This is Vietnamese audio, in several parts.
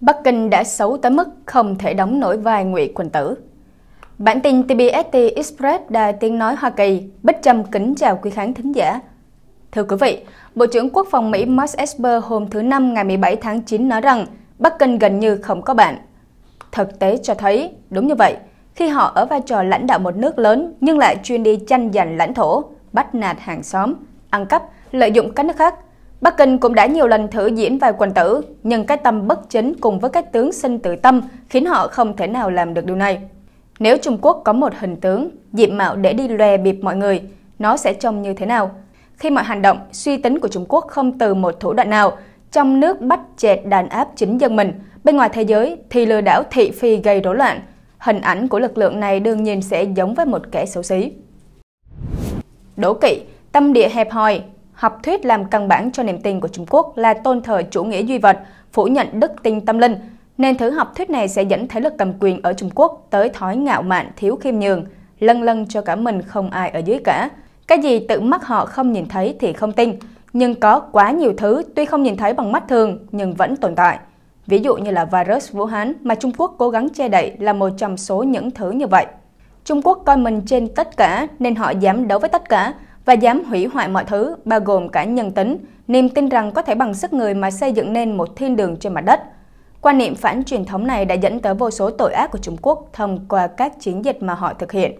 Bắc Kinh đã xấu tới mức không thể đóng nổi vai Ngụy Quỳnh Tử. Bản tin TBST Express Đài Tiếng Nói Hoa Kỳ, Bích Trâm kính chào quý khán thính giả. Thưa quý vị, Bộ trưởng Quốc phòng Mỹ Mark Esper hôm thứ Năm ngày 17 tháng 9 nói rằng Bắc Kinh gần như không có bạn. Thực tế cho thấy, đúng như vậy, khi họ ở vai trò lãnh đạo một nước lớn nhưng lại chuyên đi tranh giành lãnh thổ, bắt nạt hàng xóm, ăn cắp, lợi dụng các nước khác Bắc Kinh cũng đã nhiều lần thử diễn vài quần tử, nhưng cái tâm bất chính cùng với các tướng sinh tự tâm khiến họ không thể nào làm được điều này. Nếu Trung Quốc có một hình tướng, diện mạo để đi lòe bịp mọi người, nó sẽ trông như thế nào? Khi mọi hành động, suy tính của Trung Quốc không từ một thủ đoạn nào, trong nước bắt chẹt đàn áp chính dân mình, bên ngoài thế giới thì lừa đảo thị phi gây rối loạn. Hình ảnh của lực lượng này đương nhiên sẽ giống với một kẻ xấu xí. Đố kỵ, tâm địa hẹp hòi, học thuyết làm căn bản cho niềm tin của Trung Quốc là tôn thờ chủ nghĩa duy vật, phủ nhận đức tin tâm linh, nên thứ học thuyết này sẽ dẫn thế lực cầm quyền ở Trung Quốc tới thói ngạo mạn thiếu khiêm nhường, lân lân cho cả mình không ai ở dưới cả. Cái gì tự mắt họ không nhìn thấy thì không tin, nhưng có quá nhiều thứ tuy không nhìn thấy bằng mắt thường nhưng vẫn tồn tại. Ví dụ như là virus Vũ Hán mà Trung Quốc cố gắng che đậy là một trong số những thứ như vậy. Trung Quốc coi mình trên tất cả nên họ dám đấu với tất cả, và dám hủy hoại mọi thứ, bao gồm cả nhân tính, niềm tin rằng có thể bằng sức người mà xây dựng nên một thiên đường trên mặt đất. Quan niệm phản truyền thống này đã dẫn tới vô số tội ác của Trung Quốc thông qua các chiến dịch mà họ thực hiện.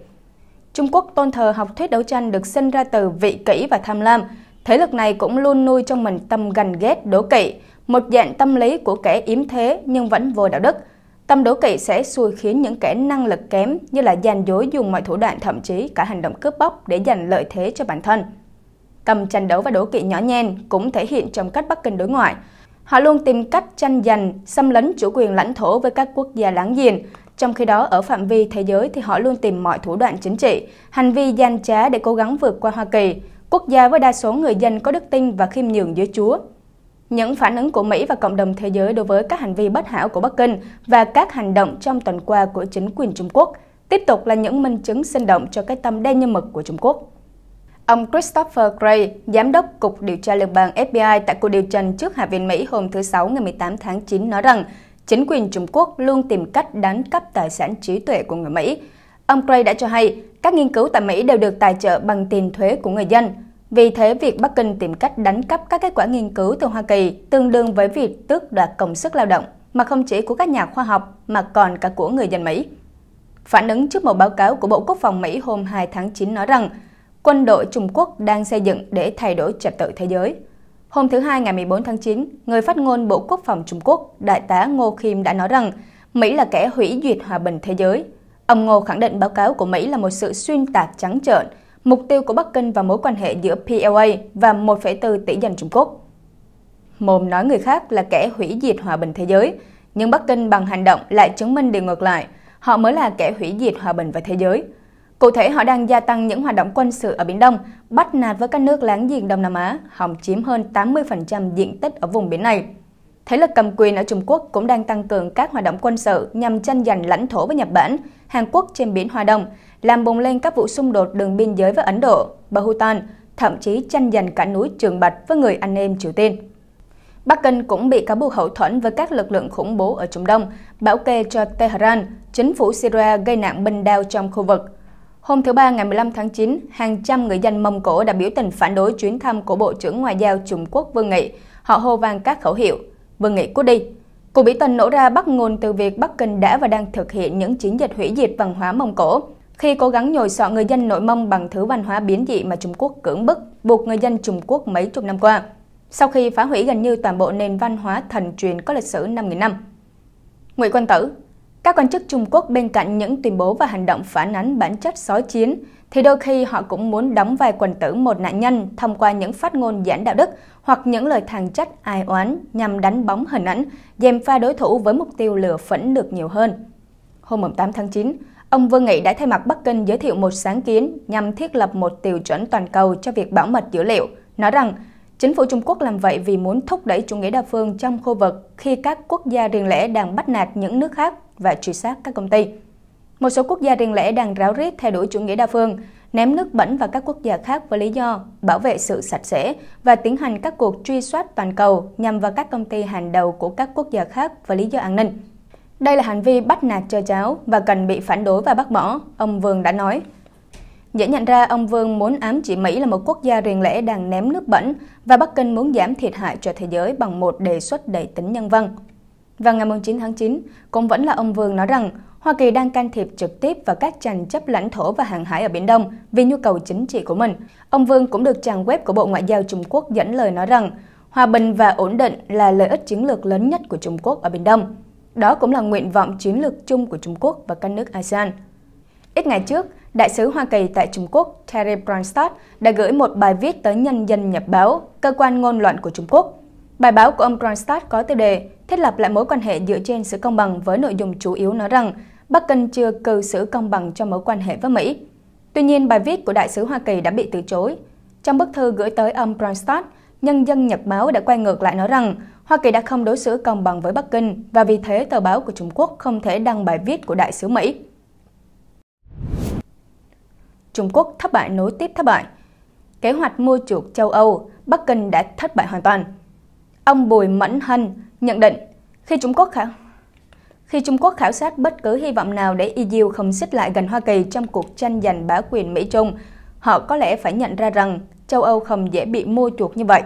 Trung Quốc tôn thờ học thuyết đấu tranh được sinh ra từ vị kỷ và tham lam. Thế lực này cũng luôn nuôi trong mình tâm ganh ghét, đố kỵ, một dạng tâm lý của kẻ yếm thế nhưng vẫn vô đạo đức – Tâm đố kỵ sẽ xui khiến những kẻ năng lực kém như là gian dối dùng mọi thủ đoạn thậm chí cả hành động cướp bóc để giành lợi thế cho bản thân. Tâm tranh đấu và đố kỵ nhỏ nhen cũng thể hiện trong cách Bắc Kinh đối ngoại. Họ luôn tìm cách tranh giành, xâm lấn chủ quyền lãnh thổ với các quốc gia láng giềng. Trong khi đó, ở phạm vi thế giới thì họ luôn tìm mọi thủ đoạn chính trị, hành vi gian trá để cố gắng vượt qua Hoa Kỳ, quốc gia với đa số người dân có đức tin và khiêm nhường dưới Chúa những phản ứng của Mỹ và cộng đồng thế giới đối với các hành vi bất hảo của Bắc Kinh và các hành động trong tuần qua của chính quyền Trung Quốc tiếp tục là những minh chứng sinh động cho cái tâm đen nhân mực của Trung Quốc. Ông Christopher Gray, giám đốc Cục Điều tra Liên bang FBI tại cuộc điều trần trước Hạ viện Mỹ hôm thứ Sáu ngày 18 tháng 9 nói rằng chính quyền Trung Quốc luôn tìm cách đánh cắp tài sản trí tuệ của người Mỹ. Ông Gray đã cho hay các nghiên cứu tại Mỹ đều được tài trợ bằng tiền thuế của người dân – vì thế, việc Bắc Kinh tìm cách đánh cắp các kết quả nghiên cứu từ Hoa Kỳ tương đương với việc tước đoạt công sức lao động, mà không chỉ của các nhà khoa học mà còn cả của người dân Mỹ. Phản ứng trước một báo cáo của Bộ Quốc phòng Mỹ hôm 2 tháng 9 nói rằng quân đội Trung Quốc đang xây dựng để thay đổi trật tự thế giới. Hôm thứ Hai ngày 14 tháng 9, người phát ngôn Bộ Quốc phòng Trung Quốc, Đại tá Ngô Kim đã nói rằng Mỹ là kẻ hủy duyệt hòa bình thế giới. Ông Ngô khẳng định báo cáo của Mỹ là một sự xuyên tạc trắng trợn mục tiêu của Bắc Kinh và mối quan hệ giữa PLA và 1,4 tỷ dân Trung Quốc. Mồm nói người khác là kẻ hủy diệt hòa bình thế giới, nhưng Bắc Kinh bằng hành động lại chứng minh điều ngược lại, họ mới là kẻ hủy diệt hòa bình và thế giới. Cụ thể, họ đang gia tăng những hoạt động quân sự ở Biển Đông, bắt nạt với các nước láng giềng Đông Nam Á, hòng chiếm hơn 80% diện tích ở vùng biển này – Thế lực cầm quyền ở Trung Quốc cũng đang tăng cường các hoạt động quân sự nhằm tranh giành lãnh thổ với Nhật Bản, Hàn Quốc trên biển Hoa Đông, làm bùng lên các vụ xung đột đường biên giới với Ấn Độ, Bhutan, thậm chí tranh giành cả núi Trường Bạch với người anh em Triều Tiên. Bắc Kinh cũng bị cáo buộc hậu thuẫn với các lực lượng khủng bố ở Trung Đông, bảo kê cho Tehran, chính phủ Syria gây nạn binh đao trong khu vực. Hôm thứ Ba ngày 15 tháng 9, hàng trăm người dân Mông Cổ đã biểu tình phản đối chuyến thăm của Bộ trưởng Ngoại giao Trung Quốc Vương Nghị. Họ hô vang các khẩu hiệu Vương Nghị cút đi. Cuộc biểu tình nổ ra bắt nguồn từ việc Bắc Kinh đã và đang thực hiện những chiến dịch hủy diệt văn hóa Mông Cổ khi cố gắng nhồi sọ người dân nội Mông bằng thứ văn hóa biến dị mà Trung Quốc cưỡng bức buộc người dân Trung Quốc mấy chục năm qua, sau khi phá hủy gần như toàn bộ nền văn hóa thần truyền có lịch sử 5.000 năm. ngụy Quân Tử Các quan chức Trung Quốc bên cạnh những tuyên bố và hành động phản ánh bản chất xói chiến, thì đôi khi họ cũng muốn đóng vai quần tử một nạn nhân thông qua những phát ngôn giản đạo đức hoặc những lời thằng trách ai oán nhằm đánh bóng hình ảnh, dèm pha đối thủ với mục tiêu lừa phẫn được nhiều hơn. Hôm 8 tháng 9, ông Vương Nghị đã thay mặt Bắc Kinh giới thiệu một sáng kiến nhằm thiết lập một tiêu chuẩn toàn cầu cho việc bảo mật dữ liệu, nói rằng Chính phủ Trung Quốc làm vậy vì muốn thúc đẩy chủ nghĩa đa phương trong khu vực khi các quốc gia riêng lẻ đang bắt nạt những nước khác và truy sát các công ty. Một số quốc gia riêng lẻ đang ráo riết thay đổi chủ nghĩa đa phương, ném nước bẩn vào các quốc gia khác với lý do bảo vệ sự sạch sẽ và tiến hành các cuộc truy soát toàn cầu nhằm vào các công ty hàng đầu của các quốc gia khác với lý do an ninh. Đây là hành vi bắt nạt cho cháo và cần bị phản đối và bác bỏ, ông Vương đã nói. Dễ nhận ra ông Vương muốn ám chỉ Mỹ là một quốc gia riêng lẻ đang ném nước bẩn và Bắc Kinh muốn giảm thiệt hại cho thế giới bằng một đề xuất đầy tính nhân văn. Vào ngày 9 tháng 9, cũng vẫn là ông Vương nói rằng Hoa Kỳ đang can thiệp trực tiếp vào các tranh chấp lãnh thổ và hàng hải ở Biển Đông vì nhu cầu chính trị của mình. Ông Vương cũng được trang web của Bộ Ngoại giao Trung Quốc dẫn lời nói rằng hòa bình và ổn định là lợi ích chiến lược lớn nhất của Trung Quốc ở Biển Đông. Đó cũng là nguyện vọng chiến lược chung của Trung Quốc và các nước ASEAN. Ít ngày trước, Đại sứ Hoa Kỳ tại Trung Quốc Terry Branstad đã gửi một bài viết tới Nhân dân Nhật báo, cơ quan ngôn luận của Trung Quốc. Bài báo của ông Branstad có tiêu đề Thiết lập lại mối quan hệ dựa trên sự công bằng với nội dung chủ yếu nói rằng Bắc Kinh chưa cư xử công bằng cho mối quan hệ với Mỹ. Tuy nhiên, bài viết của đại sứ Hoa Kỳ đã bị từ chối. Trong bức thư gửi tới ông Branstad, Nhân dân Nhật báo đã quay ngược lại nói rằng Hoa Kỳ đã không đối xử công bằng với Bắc Kinh và vì thế tờ báo của Trung Quốc không thể đăng bài viết của đại sứ Mỹ. Trung Quốc thất bại nối tiếp thất bại. Kế hoạch mua chuộc châu Âu, Bắc Kinh đã thất bại hoàn toàn. Ông Bùi Mẫn Hân nhận định, khi Trung Quốc khả khi Trung Quốc khảo sát bất cứ hy vọng nào để EU không xích lại gần Hoa Kỳ trong cuộc tranh giành bá quyền Mỹ-Trung, họ có lẽ phải nhận ra rằng châu Âu không dễ bị mua chuộc như vậy.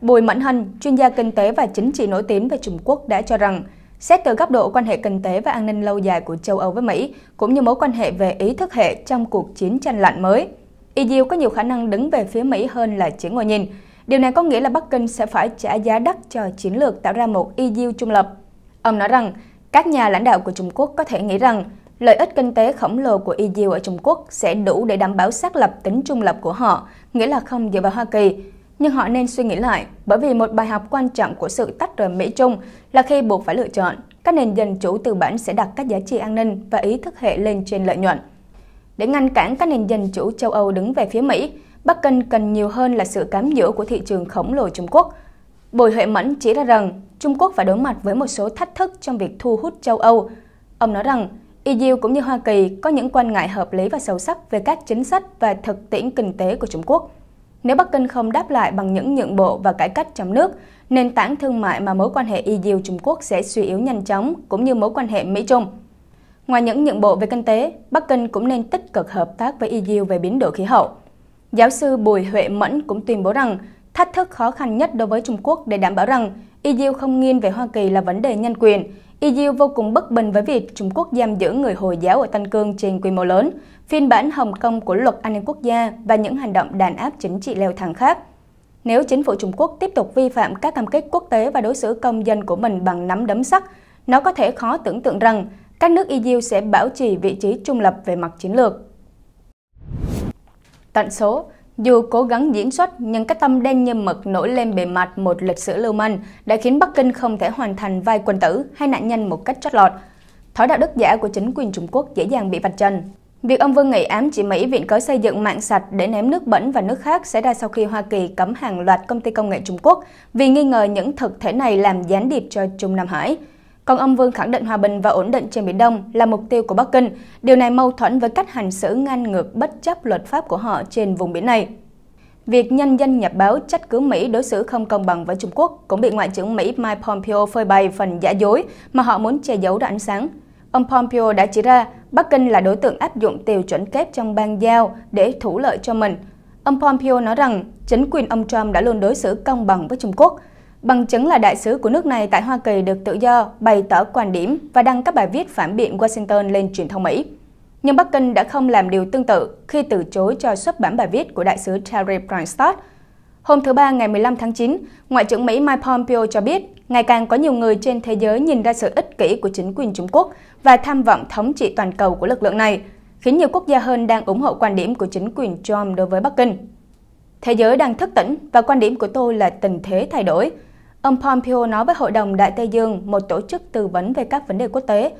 Bùi Mẫn Hân, chuyên gia kinh tế và chính trị nổi tiếng về Trung Quốc đã cho rằng, xét từ góc độ quan hệ kinh tế và an ninh lâu dài của châu Âu với Mỹ, cũng như mối quan hệ về ý thức hệ trong cuộc chiến tranh lạnh mới, EU có nhiều khả năng đứng về phía Mỹ hơn là chỉ ngồi nhìn. Điều này có nghĩa là Bắc Kinh sẽ phải trả giá đắt cho chiến lược tạo ra một EU trung lập. Ông nói rằng, các nhà lãnh đạo của Trung Quốc có thể nghĩ rằng lợi ích kinh tế khổng lồ của EU ở Trung Quốc sẽ đủ để đảm bảo xác lập tính trung lập của họ, nghĩa là không dựa vào Hoa Kỳ. Nhưng họ nên suy nghĩ lại, bởi vì một bài học quan trọng của sự tách rời Mỹ-Trung là khi buộc phải lựa chọn, các nền dân chủ tư bản sẽ đặt các giá trị an ninh và ý thức hệ lên trên lợi nhuận. Để ngăn cản các nền dân chủ châu Âu đứng về phía Mỹ, Bắc Kinh cần nhiều hơn là sự cám dỗ của thị trường khổng lồ Trung Quốc. Bồi Huệ Mẫn chỉ ra rằng Trung Quốc phải đối mặt với một số thách thức trong việc thu hút châu Âu. Ông nói rằng, EU cũng như Hoa Kỳ có những quan ngại hợp lý và sâu sắc về các chính sách và thực tiễn kinh tế của Trung Quốc. Nếu Bắc Kinh không đáp lại bằng những nhượng bộ và cải cách trong nước, nền tảng thương mại mà mối quan hệ EU-Trung Quốc sẽ suy yếu nhanh chóng, cũng như mối quan hệ Mỹ-Trung. Ngoài những nhượng bộ về kinh tế, Bắc Kinh cũng nên tích cực hợp tác với EU về biến đổi khí hậu. Giáo sư Bùi Huệ Mẫn cũng tuyên bố rằng thách thức khó khăn nhất đối với Trung Quốc để đảm bảo rằng EU không nghiêng về Hoa Kỳ là vấn đề nhân quyền. EU vô cùng bất bình với việc Trung Quốc giam giữ người Hồi giáo ở Tân Cương trên quy mô lớn, phiên bản Hồng Kông của luật an ninh quốc gia và những hành động đàn áp chính trị leo thang khác. Nếu chính phủ Trung Quốc tiếp tục vi phạm các cam kết quốc tế và đối xử công dân của mình bằng nắm đấm sắt, nó có thể khó tưởng tượng rằng các nước EU sẽ bảo trì vị trí trung lập về mặt chiến lược. Tận số dù cố gắng diễn xuất, nhưng cái tâm đen như mực nổi lên bề mặt một lịch sử lưu manh đã khiến Bắc Kinh không thể hoàn thành vai quân tử hay nạn nhân một cách trót lọt. Thói đạo đức giả của chính quyền Trung Quốc dễ dàng bị vạch trần. Việc ông Vương Nghị ám chỉ Mỹ viện cớ xây dựng mạng sạch để ném nước bẩn và nước khác xảy ra sau khi Hoa Kỳ cấm hàng loạt công ty công nghệ Trung Quốc vì nghi ngờ những thực thể này làm gián điệp cho Trung Nam Hải còn ông Vương khẳng định hòa bình và ổn định trên Biển Đông là mục tiêu của Bắc Kinh. Điều này mâu thuẫn với cách hành xử ngang ngược bất chấp luật pháp của họ trên vùng biển này. Việc nhân dân nhập báo trách cứ Mỹ đối xử không công bằng với Trung Quốc cũng bị Ngoại trưởng Mỹ Mike Pompeo phơi bày phần giả dối mà họ muốn che giấu đã ánh sáng. Ông Pompeo đã chỉ ra Bắc Kinh là đối tượng áp dụng tiêu chuẩn kép trong bang giao để thủ lợi cho mình. Ông Pompeo nói rằng chính quyền ông Trump đã luôn đối xử công bằng với Trung Quốc, Bằng chứng là đại sứ của nước này tại Hoa Kỳ được tự do bày tỏ quan điểm và đăng các bài viết phản biện Washington lên truyền thông Mỹ. Nhưng Bắc Kinh đã không làm điều tương tự khi từ chối cho xuất bản bài viết của đại sứ Terry Branstad. Hôm thứ Ba ngày 15 tháng 9, Ngoại trưởng Mỹ Mike Pompeo cho biết ngày càng có nhiều người trên thế giới nhìn ra sự ích kỷ của chính quyền Trung Quốc và tham vọng thống trị toàn cầu của lực lượng này, khiến nhiều quốc gia hơn đang ủng hộ quan điểm của chính quyền Trump đối với Bắc Kinh. Thế giới đang thức tỉnh và quan điểm của tôi là tình thế thay đổi – Ông Pompeo nói với Hội đồng Đại Tây Dương, một tổ chức tư vấn về các vấn đề quốc tế,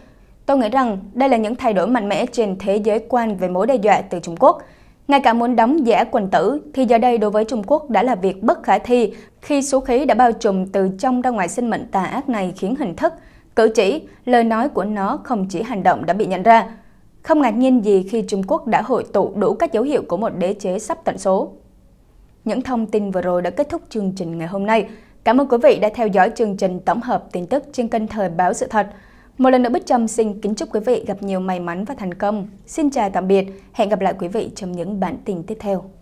Tôi nghĩ rằng đây là những thay đổi mạnh mẽ trên thế giới quan về mối đe dọa từ Trung Quốc. Ngay cả muốn đóng giả quần tử thì giờ đây đối với Trung Quốc đã là việc bất khả thi khi số khí đã bao trùm từ trong ra ngoài sinh mệnh tà ác này khiến hình thức, cử chỉ, lời nói của nó không chỉ hành động đã bị nhận ra. Không ngạc nhiên gì khi Trung Quốc đã hội tụ đủ các dấu hiệu của một đế chế sắp tận số. Những thông tin vừa rồi đã kết thúc chương trình ngày hôm nay. Cảm ơn quý vị đã theo dõi chương trình tổng hợp tin tức trên kênh Thời báo sự thật. Một lần nữa Bích Trâm xin kính chúc quý vị gặp nhiều may mắn và thành công. Xin chào tạm biệt, hẹn gặp lại quý vị trong những bản tin tiếp theo.